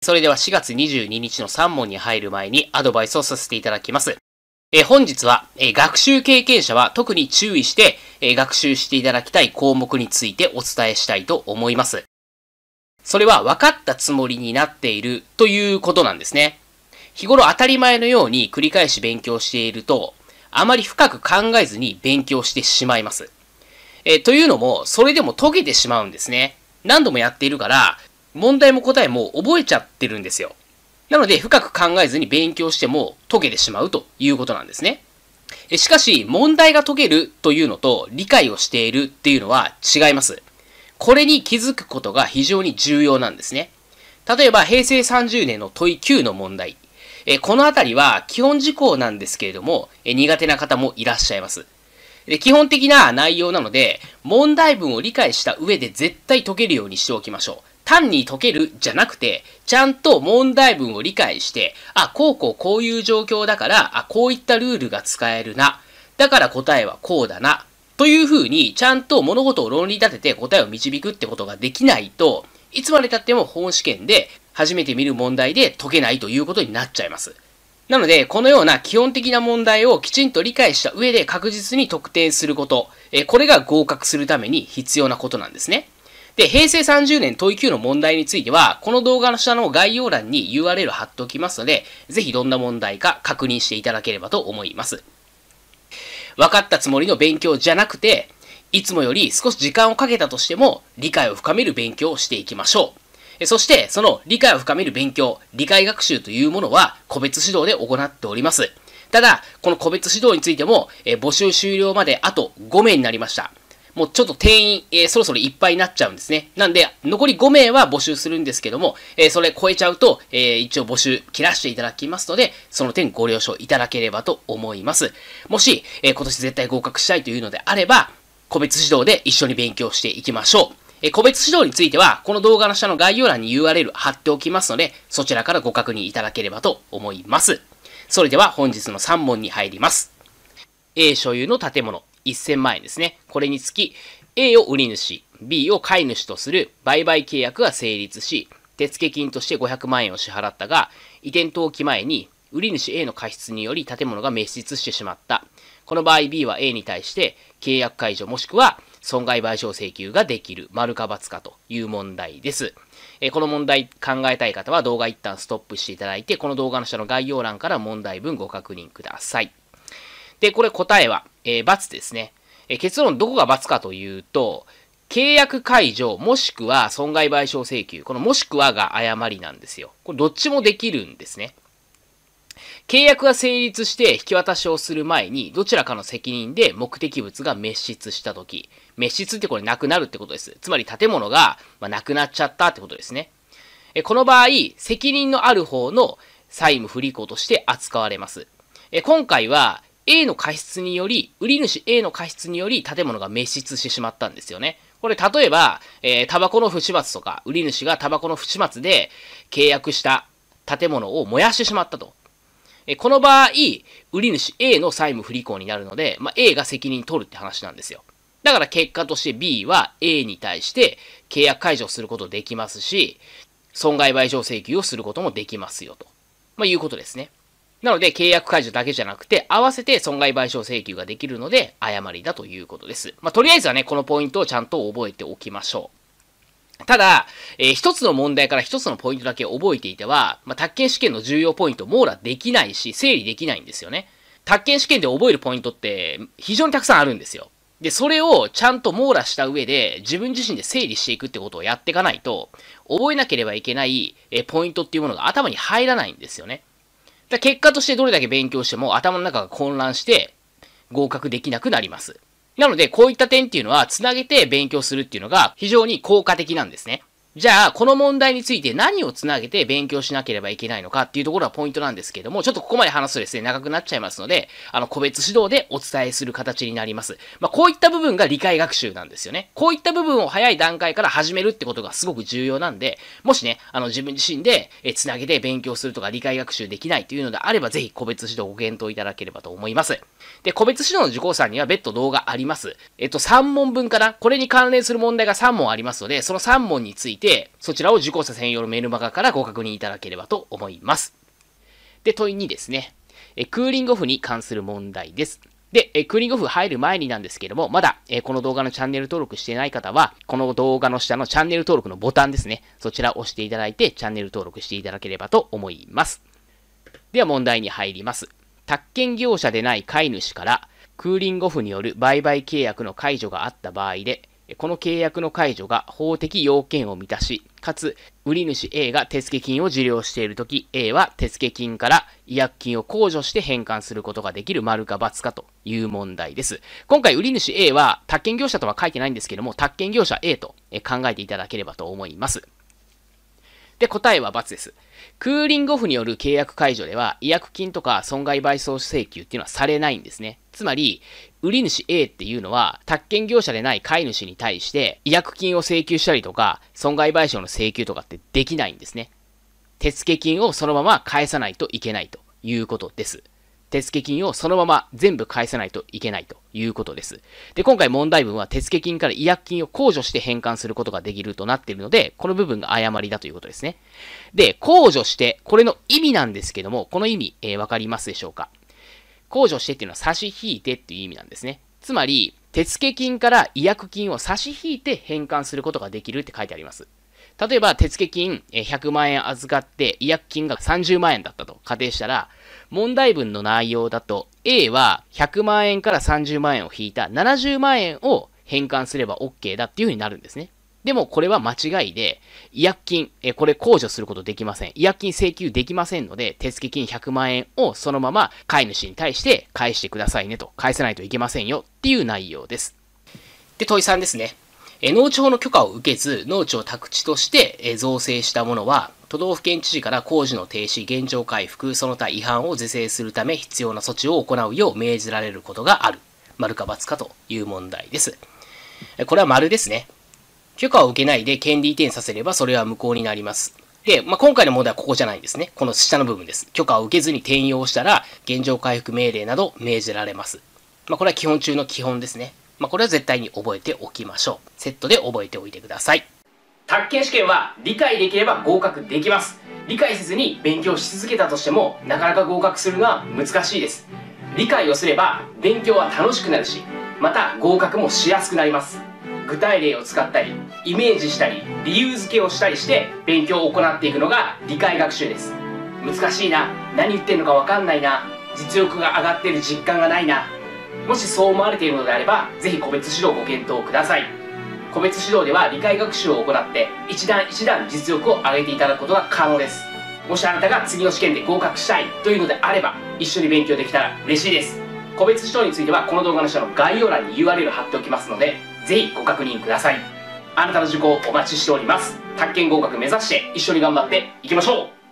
それでは4月22日の3問に入る前にアドバイスをさせていただきます。え本日は、え学習経験者は特に注意して、え学習していただきたい項目についてお伝えしたいと思います。それは分かったつもりになっているということなんですね。日頃当たり前のように繰り返し勉強していると、あまり深く考えずに勉強してしまいます。えー、というのも、それでも解けてしまうんですね。何度もやっているから、問題も答えも覚えちゃってるんですよ。なので、深く考えずに勉強しても解けてしまうということなんですね。しかし、問題が解けるというのと理解をしているっていうのは違います。これに気づくことが非常に重要なんですね。例えば、平成30年の問い9の問題。えこのあたりは基本事項なんですけれども、え苦手な方もいらっしゃいます。で基本的な内容なので、問題文を理解した上で絶対解けるようにしておきましょう。単に解けるじゃなくて、ちゃんと問題文を理解して、あ、こうこうこういう状況だから、あ、こういったルールが使えるな。だから答えはこうだな。というふうに、ちゃんと物事を論理立てて答えを導くってことができないと、いつまで経っても本試験で初めて見る問題で解けないということになっちゃいます。なので、このような基本的な問題をきちんと理解した上で確実に得点すること、えこれが合格するために必要なことなんですね。で、平成30年問い9の問題については、この動画の下の概要欄に URL 貼っておきますので、ぜひどんな問題か確認していただければと思います。分かったつもりの勉強じゃなくて、いつもより少し時間をかけたとしても、理解を深める勉強をしていきましょう。そして、その理解を深める勉強、理解学習というものは個別指導で行っております。ただ、この個別指導についても、え募集終了まであと5名になりました。もうちょっと定員、えー、そろそろいっぱいになっちゃうんですね。なんで、残り5名は募集するんですけども、えー、それ超えちゃうと、えー、一応募集切らしていただきますので、その点ご了承いただければと思います。もし、え今年絶対合格したいというのであれば、個別指導で一緒に勉強していきましょう。え個別指導については、この動画の下の概要欄に URL 貼っておきますので、そちらからご確認いただければと思います。それでは本日の3問に入ります。A 所有の建物、1000万円ですね。これにつき、A を売り主、B を買い主とする売買契約が成立し、手付金として500万円を支払ったが、移転登記前に売り主 A の過失により建物が滅失してしまった。この場合 B は A に対して契約解除もしくは損害賠償請求ができる、丸か×かという問題です。えこの問題考えたい方は動画一旦ストップしていただいて、この動画の下の概要欄から問題文ご確認ください。で、これ答えは、えー、×ですね。え結論どこが×かというと、契約解除もしくは損害賠償請求。このもしくはが誤りなんですよ。これどっちもできるんですね。契約が成立して引き渡しをする前に、どちらかの責任で目的物が滅失したとき、滅失ってこれなくなるってことです。つまり建物が、まなくなっちゃったってことですね。えこの場合、責任のある方の債務不履行として扱われます。え今回は、A の過失により、売り主 A の過失により建物が滅失してしまったんですよね。これ例えば、えー、タバコの不始末とか、売り主がタバコの不始末で契約した建物を燃やしてしまったと。えこの場合、売り主 A の債務不履行になるので、まあ、A が責任取るって話なんですよ。だから結果として B は A に対して契約解除することできますし、損害賠償請求をすることもできますよと。まあ、いうことですね。なので、契約解除だけじゃなくて、合わせて損害賠償請求ができるので、誤りだということです。まあ、とりあえずはね、このポイントをちゃんと覚えておきましょう。ただ、えー、一つの問題から一つのポイントだけ覚えていては、まあ、宅建試験の重要ポイント網羅できないし、整理できないんですよね。宅建試験で覚えるポイントって非常にたくさんあるんですよ。で、それをちゃんと網羅した上で自分自身で整理していくってことをやっていかないと、覚えなければいけないえポイントっていうものが頭に入らないんですよね。だ結果としてどれだけ勉強しても頭の中が混乱して合格できなくなります。なので、こういった点っていうのは、つなげて勉強するっていうのが非常に効果的なんですね。じゃあ、この問題について何をつなげて勉強しなければいけないのかっていうところがポイントなんですけれども、ちょっとここまで話すとですね、長くなっちゃいますので、あの、個別指導でお伝えする形になります。まあ、こういった部分が理解学習なんですよね。こういった部分を早い段階から始めるってことがすごく重要なんで、もしね、あの、自分自身で、え、つなげて勉強するとか理解学習できないというのであれば、ぜひ個別指導をご検討いただければと思います。で、個別指導の受講さんには別途動画あります。えっと、3問分かなこれに関連する問題が3問ありますので、その3問について、て、そちらを受講者専用のメルマガからご確認いただければと思います。で、問い2ですね。えクーリングオフに関する問題です。で、えクーリングオフ入る前になんですけども、まだ、えこの動画のチャンネル登録してない方は、この動画の下のチャンネル登録のボタンですね。そちらを押していただいて、チャンネル登録していただければと思います。では問題に入ります。宅建業者でない飼い主から、クーリングオフによる売買契約の解除があった場合で、この契約の解除が法的要件を満たし、かつ、売主 A が手付金を受領しているとき、A は手付金から違約金を控除して返還することができる丸か×かという問題です。今回、売主 A は、宅建業者とは書いてないんですけども、宅建業者 A と考えていただければと思います。で、答えは×です。クーリングオフによる契約解除では、違約金とか損害賠償請求っていうのはされないんですね。つまり、売り主 A っていうのは、宅建業者でない買い主に対して、違約金を請求したりとか、損害賠償の請求とかってできないんですね。手付金をそのまま返さないといけないということです。手付金をそのまま全部返さないといけないということです。で、今回問題文は手付金から違約金を控除して返還することができるとなっているので、この部分が誤りだということですね。で、控除して、これの意味なんですけども、この意味、えー、わかりますでしょうか控除してっていうのは差し引いてっていう意味なんですね。つまり、手付金から違約金を差し引いて返還することができるって書いてあります。例えば、手付金100万円預かって、違約金が30万円だったと仮定したら、問題文の内容だと、A は100万円から30万円を引いた70万円を返還すれば OK だっていうふうになるんですね。でもこれは間違いで、違約金、えこれ控除することできません。違約金請求できませんので、手付金100万円をそのまま飼い主に対して返してくださいねと、返さないといけませんよっていう内容です。で、問い3ですね。え農地法の許可を受けず、農地を宅地として造成したものは、都道府県知事から工事の停止、現状回復、その他違反を是正するため必要な措置を行うよう命じられることがある。丸か×かという問題です。これは丸ですね。許可を受けないで権利移転させればそれは無効になります。で、まあ、今回の問題はここじゃないんですね。この下の部分です。許可を受けずに転用したら、現状回復命令など命じられます。まあ、これは基本中の基本ですね。まあ、これは絶対に覚えておきましょう。セットで覚えておいてください。宅建試験は理解できれば合格できます。理解せずに勉強し続けたとしても、なかなか合格するのは難しいです。理解をすれば勉強は楽しくなるし、また合格もしやすくなります。具体例を使ったりイメージしたり理由付けをしたりして勉強を行っていくのが理解学習です難しいな何言ってんのか分かんないな実力が上がってる実感がないなもしそう思われているのであればぜひ個別指導ご検討ください個別指導では理解学習を行って一段一段実力を上げていただくことが可能ですもしあなたが次の試験で合格したいというのであれば一緒に勉強できたら嬉しいです個別指導についてはこの動画の下の概要欄に URL 貼っておきますのでぜひご確認くださいあなたの受講お待ちしております宅建合格目指して一緒に頑張っていきましょう